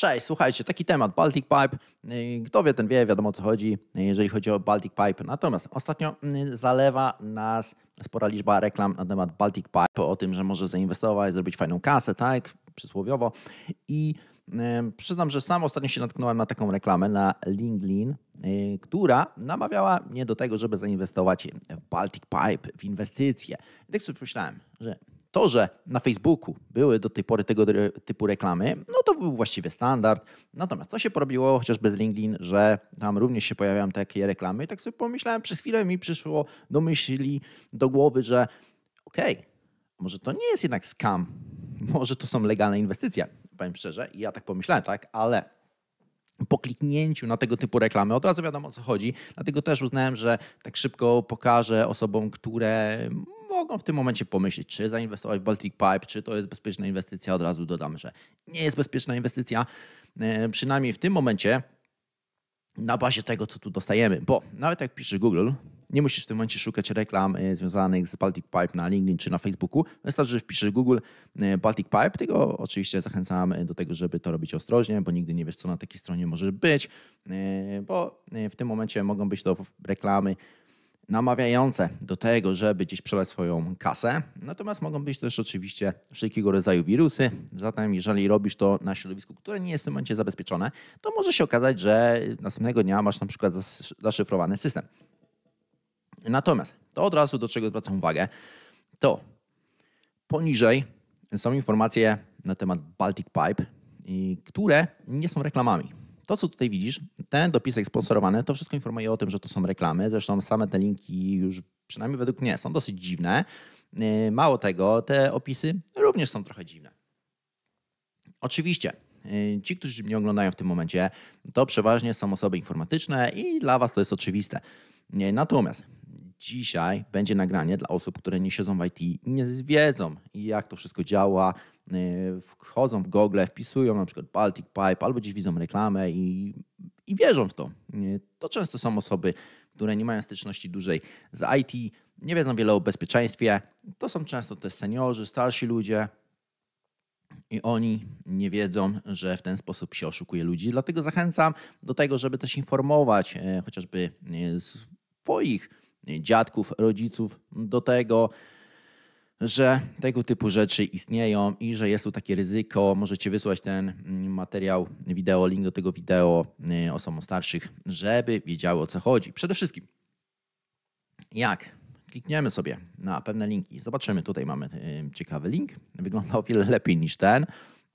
Cześć, słuchajcie, taki temat Baltic Pipe. Y, kto wie, ten wie, wiadomo o co chodzi, y, jeżeli chodzi o Baltic Pipe. Natomiast ostatnio y, zalewa nas spora liczba reklam na temat Baltic Pipe, o tym, że może zainwestować, zrobić fajną kasę, tak, przysłowiowo. I przyznam, że sam ostatnio się natknąłem na taką reklamę na LinkedIn, która namawiała mnie do tego, żeby zainwestować w Baltic Pipe, w inwestycje. I tak sobie pomyślałem, że to, że na Facebooku były do tej pory tego typu reklamy, no to był właściwie standard. Natomiast co się porobiło chociażby z LinkedIn, że tam również się pojawiają takie reklamy. I tak sobie pomyślałem, przez chwilę mi przyszło do myśli, do głowy, że okej, okay, może to nie jest jednak scam, może to są legalne inwestycje. Powiem szczerze, ja tak pomyślałem, tak, ale po kliknięciu na tego typu reklamy od razu wiadomo o co chodzi, dlatego też uznałem, że tak szybko pokażę osobom, które mogą w tym momencie pomyśleć, czy zainwestować w Baltic Pipe, czy to jest bezpieczna inwestycja. Od razu dodam, że nie jest bezpieczna inwestycja, e, przynajmniej w tym momencie na bazie tego, co tu dostajemy. Bo nawet jak pisze Google, nie musisz w tym momencie szukać reklam e, związanych z Baltic Pipe na LinkedIn czy na Facebooku. Wystarczy, że wpiszesz Google e, Baltic Pipe. Tego oczywiście zachęcam do tego, żeby to robić ostrożnie, bo nigdy nie wiesz, co na takiej stronie może być, bo w tym momencie mogą być to reklamy namawiające do tego, żeby gdzieś przelać swoją kasę. Natomiast mogą być też oczywiście wszelkiego rodzaju wirusy. Zatem jeżeli robisz to na środowisku, które nie jest w tym momencie zabezpieczone, to może się okazać, że następnego dnia masz na przykład zaszyfrowany system. Natomiast to od razu do czego zwracam uwagę, to poniżej są informacje na temat Baltic Pipe, które nie są reklamami. To, co tutaj widzisz, ten dopisek sponsorowany, to wszystko informuje o tym, że to są reklamy. Zresztą same te linki już, przynajmniej według mnie, są dosyć dziwne. E, mało tego, te opisy również są trochę dziwne. Oczywiście, e, ci, którzy mnie oglądają w tym momencie, to przeważnie są osoby informatyczne i dla Was to jest oczywiste. E, natomiast Dzisiaj będzie nagranie dla osób, które nie siedzą w IT i nie wiedzą, jak to wszystko działa. Y, wchodzą w Google, wpisują na przykład Baltic Pipe albo gdzieś widzą reklamę i, i wierzą w to. Y, to często są osoby, które nie mają styczności dłużej z IT, nie wiedzą wiele o bezpieczeństwie. To są często też seniorzy, starsi ludzie, i oni nie wiedzą, że w ten sposób się oszukuje ludzi. Dlatego zachęcam do tego, żeby też informować y, chociażby swoich dziadków, rodziców do tego, że tego typu rzeczy istnieją i że jest tu takie ryzyko. Możecie wysłać ten mm, materiał, wideo, link do tego wideo y, osobom starszych, żeby wiedziały o co chodzi. Przede wszystkim, jak klikniemy sobie na pewne linki, zobaczymy, tutaj mamy y, ciekawy link, wygląda o wiele lepiej niż ten.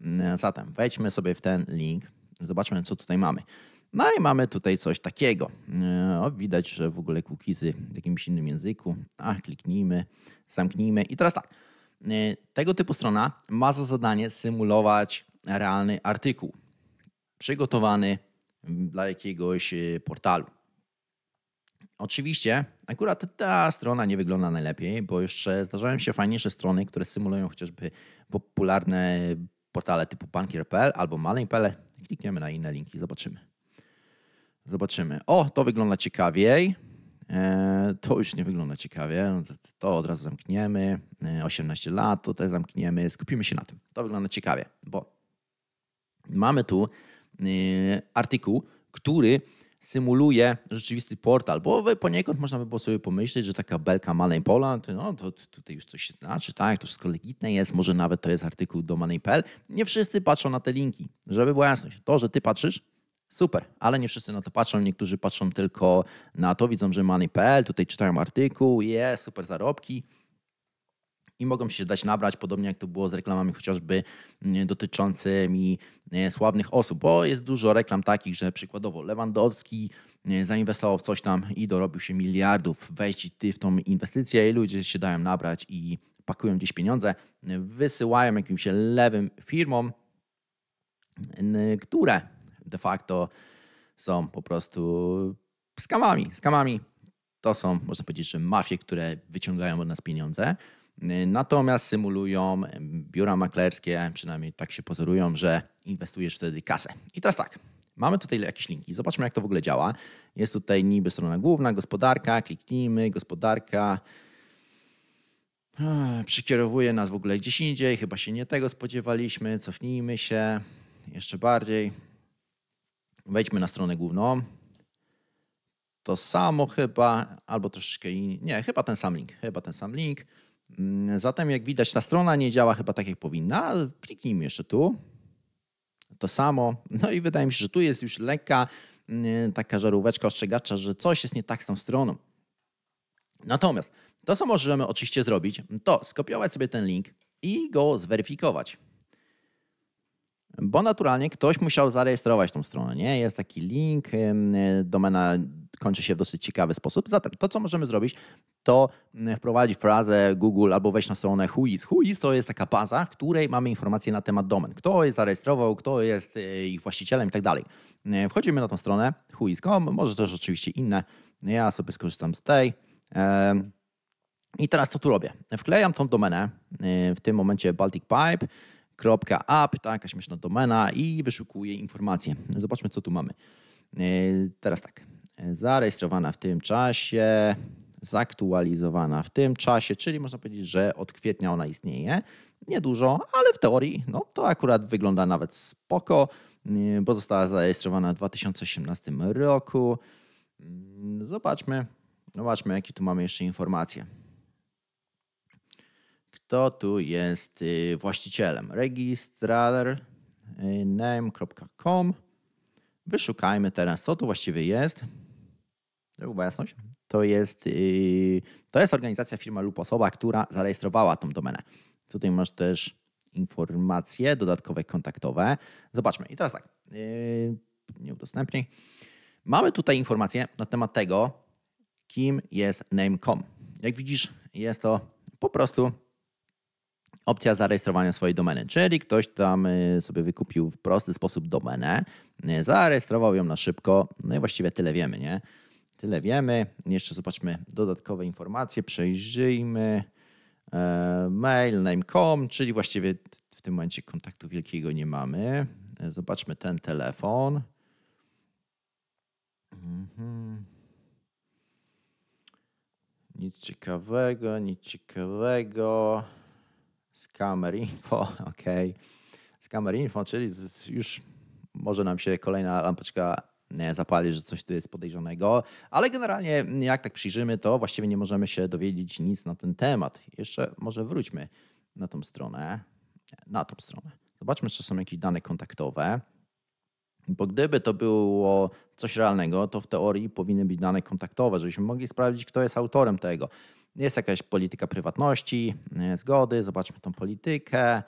Y, zatem wejdźmy sobie w ten link, zobaczmy co tutaj mamy. No i mamy tutaj coś takiego. E, o, widać, że w ogóle cookiesy w jakimś innym języku. A, kliknijmy, zamknijmy. I teraz tak. E, tego typu strona ma za zadanie symulować realny artykuł przygotowany dla jakiegoś e, portalu. Oczywiście, akurat ta strona nie wygląda najlepiej, bo jeszcze zdarzają się fajniejsze strony, które symulują chociażby popularne portale typu bankier.pl albo malej.pl. Klikniemy na inne linki, zobaczymy. Zobaczymy. O, to wygląda ciekawiej. E, to już nie wygląda ciekawie. No, to od razu zamkniemy. 18 e, lat, to też zamkniemy. Skupimy się na tym. To wygląda ciekawie, bo mamy tu e, artykuł, który symuluje rzeczywisty portal, bo poniekąd można by było sobie pomyśleć, że taka belka Malej.pola, no to tutaj już coś się znaczy, tak, to wszystko legitne jest, może nawet to jest artykuł do Malej.pl. Nie wszyscy patrzą na te linki. Żeby była jasność, to, że ty patrzysz, Super, ale nie wszyscy na to patrzą. Niektórzy patrzą tylko na to, widzą, że money.pl, tutaj czytają artykuł, jest yeah, super zarobki i mogą się dać nabrać, podobnie jak to było z reklamami chociażby mm, dotyczącymi e, sławnych osób, bo jest dużo reklam takich, że przykładowo Lewandowski e, zainwestował w coś tam i dorobił się miliardów, wejść ty w tą inwestycję i ludzie się dają nabrać i pakują gdzieś pieniądze, wysyłają jakimś lewym firmom, które de facto są po prostu skamami. Skamami to są, można powiedzieć, że mafie, które wyciągają od nas pieniądze. Natomiast symulują biura maklerskie, przynajmniej tak się pozorują, że inwestujesz wtedy kasę. I teraz tak, mamy tutaj jakieś linki. Zobaczmy, jak to w ogóle działa. Jest tutaj niby strona główna, gospodarka, kliknijmy, gospodarka. Przykierowuje nas w ogóle gdzieś indziej, chyba się nie tego spodziewaliśmy. Cofnijmy się jeszcze bardziej. Wejdźmy na stronę główną. To samo chyba, albo troszeczkę Nie, chyba ten sam link, chyba ten sam link. Mm, zatem jak widać ta strona nie działa chyba tak jak powinna. Kliknijmy jeszcze tu. To samo. No i wydaje mi się, że tu jest już lekka mm, taka żaróweczka ostrzegacza, że coś jest nie tak z tą stroną. Natomiast to, co możemy oczywiście zrobić, to skopiować sobie ten link i go zweryfikować bo naturalnie ktoś musiał zarejestrować tą stronę. Nie? Jest taki link, domena kończy się w dosyć ciekawy sposób. Zatem to, co możemy zrobić, to mm, wprowadzić frazę Google albo wejść na stronę Whois. Whois to jest taka baza, w której mamy informacje na temat domen. Kto je zarejestrował, kto jest e, ich właścicielem i tak dalej. E, wchodzimy na tą stronę whois.com, może też oczywiście inne. Ja sobie skorzystam z tej. I teraz co tu robię? Wklejam tą domenę, e, w tym momencie Baltic Pipe .app, tak, jakaś myślna domena i wyszukuje informacje. Zobaczmy, co tu mamy. E, teraz tak, zarejestrowana w tym czasie, zaktualizowana w tym czasie, czyli można powiedzieć, że od kwietnia ona istnieje. Niedużo, ale w teorii no, to akurat wygląda nawet spoko, e, bo została zarejestrowana w 2018 roku. Mm, zobaczmy, zobaczmy jakie tu mamy jeszcze informacje. Kto tu jest y, właścicielem? Registrar y, name.com. Wyszukajmy teraz, co to właściwie jest. Żeby jasność, to jest, y, to jest organizacja, firma lub osoba, która zarejestrowała tą domenę. Tutaj masz też informacje dodatkowe, kontaktowe. Zobaczmy. I teraz tak, nie udostępnij. Mamy tutaj informacje na temat tego, kim jest name.com. Jak widzisz, jest to po prostu opcja zarejestrowania swojej domeny, czyli ktoś tam y, sobie wykupił w prosty sposób domenę, y, zarejestrował ją na szybko, no i właściwie tyle wiemy, nie? Tyle wiemy. Jeszcze zobaczmy dodatkowe informacje, przejrzyjmy. E, mail, name.com, czyli właściwie w tym momencie kontaktu wielkiego nie mamy. E, zobaczmy ten telefon. Mhm. Nic ciekawego, nic ciekawego. Scammer Info, ok. Scammer Info, czyli już może nam się kolejna lampeczka e, zapali, że coś tu jest podejrzanego, ale generalnie jak tak przyjrzymy, to właściwie nie możemy się dowiedzieć nic na ten temat. Jeszcze może wróćmy na tą stronę, na tą stronę. Zobaczmy, czy są jakieś dane kontaktowe. Bo gdyby to było coś realnego, to w teorii powinny być dane kontaktowe, żebyśmy mogli sprawdzić, kto jest autorem tego. Jest jakaś polityka prywatności, e, zgody, zobaczmy tą politykę.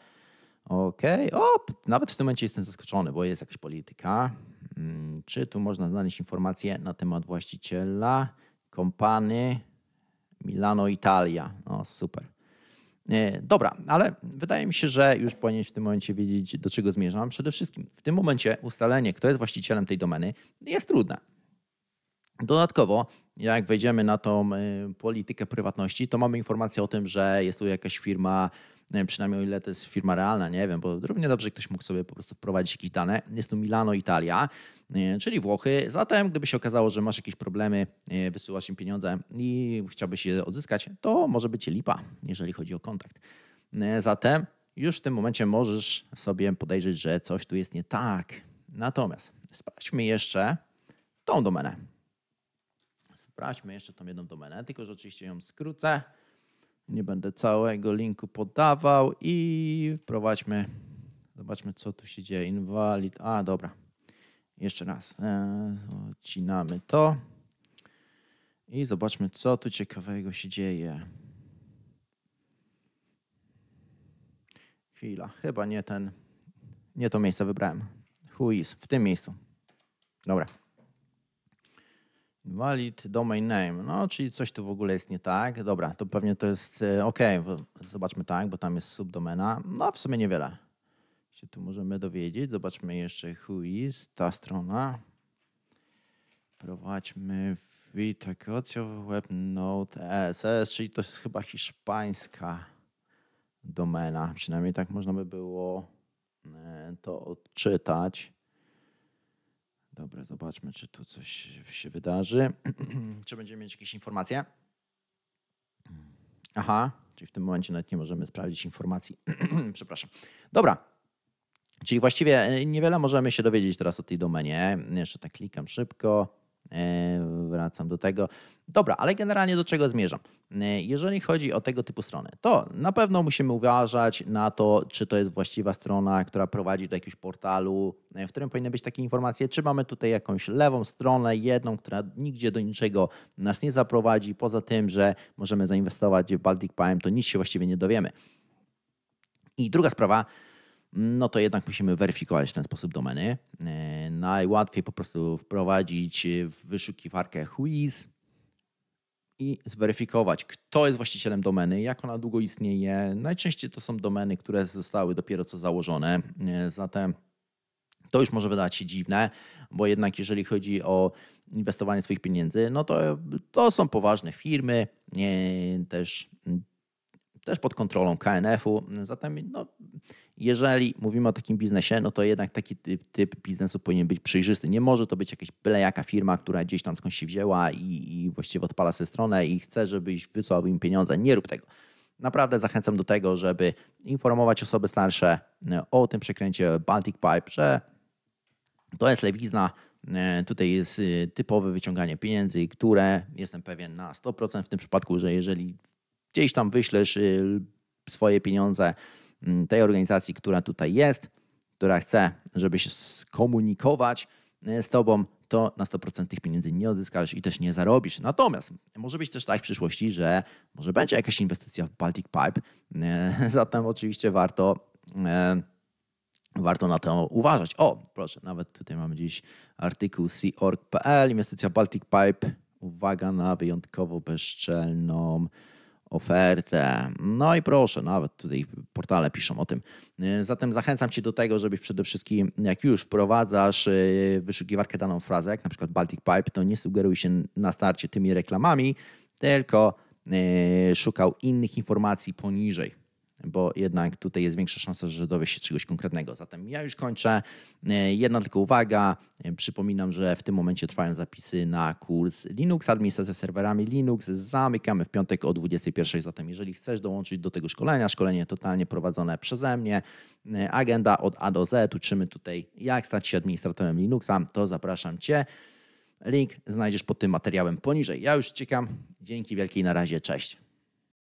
Okej, okay. o, nawet w tym momencie jestem zaskoczony, bo jest jakaś polityka. Mm, czy tu można znaleźć informacje na temat właściciela kompany Milano Italia? O, super. E, dobra, ale wydaje mi się, że już powinieneś w tym momencie wiedzieć, do czego zmierzam. Przede wszystkim w tym momencie ustalenie, kto jest właścicielem tej domeny, jest trudne. Dodatkowo, jak wejdziemy na tą e, politykę prywatności, to mamy informację o tym, że jest tu jakaś firma, e, przynajmniej o ile to jest firma realna, nie wiem, bo równie dobrze ktoś mógł sobie po prostu wprowadzić jakieś dane. Jest tu Milano, Italia, e, czyli Włochy. Zatem, gdyby się okazało, że masz jakieś problemy, wysyłasz im pieniądze i chciałbyś je odzyskać, to może być lipa, jeżeli chodzi o kontakt. Zatem już w tym momencie możesz sobie podejrzeć, że coś tu jest nie tak. Natomiast sprawdźmy jeszcze tą domenę sprawdźmy jeszcze tą jedną domenę, tylko że oczywiście ją skrócę. Nie będę całego linku podawał i wprowadźmy, zobaczmy co tu się dzieje. Invalid, a dobra, jeszcze raz, e, odcinamy to i zobaczmy co tu ciekawego się dzieje. Chwila, chyba nie ten, nie to miejsce wybrałem. Who is, w tym miejscu. Dobra. Valid domain name, no czyli coś tu w ogóle jest nie tak. Dobra, to pewnie to jest e, ok, zobaczmy tak, bo tam jest subdomena. No w sumie niewiele się tu możemy dowiedzieć. Zobaczmy jeszcze who is ta strona. Prowadźmy Web Note SS, czyli to jest chyba hiszpańska domena. Przynajmniej tak można by było e, to odczytać. Dobra, zobaczmy, czy tu coś się wydarzy. czy będziemy mieć jakieś informacje? Aha, czyli w tym momencie nawet nie możemy sprawdzić informacji. Przepraszam. Dobra. Czyli właściwie e, niewiele możemy się dowiedzieć teraz o tej domenie. Jeszcze tak klikam szybko. E, wracam do tego. Dobra, ale generalnie do czego zmierzam? E, jeżeli chodzi o tego typu strony, to na pewno musimy uważać na to, czy to jest właściwa strona, która prowadzi do jakiegoś portalu, e, w którym powinny być takie informacje, czy mamy tutaj jakąś lewą stronę, jedną, która nigdzie do niczego nas nie zaprowadzi, poza tym, że możemy zainwestować w Baltic Prime, to nic się właściwie nie dowiemy. I druga sprawa, no to jednak musimy weryfikować w ten sposób domeny. E, najłatwiej po prostu wprowadzić w wyszukiwarkę whois i zweryfikować, kto jest właścicielem domeny, jak ona długo istnieje. Najczęściej to są domeny, które zostały dopiero co założone, e, zatem to już może wydać się dziwne, bo jednak jeżeli chodzi o inwestowanie swoich pieniędzy, no to, to są poważne firmy, e, też, też pod kontrolą KNF-u, zatem no, jeżeli mówimy o takim biznesie, no to jednak taki typ, typ biznesu powinien być przejrzysty. Nie może to być jakaś byle jaka firma, która gdzieś tam skądś się wzięła i, i właściwie odpala sobie stronę i chce, żebyś wysłał im pieniądze. Nie rób tego. Naprawdę zachęcam do tego, żeby informować osoby starsze e, o tym przekręcie Baltic Pipe, że to jest lewizna, e, Tutaj jest e, typowe wyciąganie pieniędzy, które jestem pewien na 100% w tym przypadku, że jeżeli gdzieś tam wyślesz swoje pieniądze Mm, tej organizacji, która tutaj jest, która chce, żeby się skomunikować e, z Tobą, to na 100% tych pieniędzy nie odzyskasz i też nie zarobisz. Natomiast może być też tak w przyszłości, że może będzie jakaś inwestycja w Baltic Pipe, e, zatem oczywiście warto e, warto na to uważać. O, proszę, nawet tutaj mamy dziś artykuł c.org.pl, inwestycja Baltic Pipe, uwaga na wyjątkowo bezczelną ofertę. No i proszę, nawet tutaj portale piszą o tym. Zatem zachęcam Cię do tego, żebyś przede wszystkim, jak już wprowadzasz e, wyszukiwarkę daną frazę, jak na przykład Baltic Pipe, to nie sugeruj się na starcie tymi reklamami, tylko e, szukał innych informacji poniżej bo jednak tutaj jest większa szansa, że dowiesz się czegoś konkretnego. Zatem ja już kończę. E, jedna tylko uwaga. E, przypominam, że w tym momencie trwają zapisy na kurs Linux, administracja serwerami Linux. Zamykamy w piątek o 21. Zatem jeżeli chcesz dołączyć do tego szkolenia, szkolenie totalnie prowadzone przeze mnie, e, agenda od A do Z, uczymy tutaj jak stać się administratorem Linuxa, to zapraszam Cię. Link znajdziesz pod tym materiałem poniżej. Ja już ciekam. Dzięki wielkiej na razie. Cześć.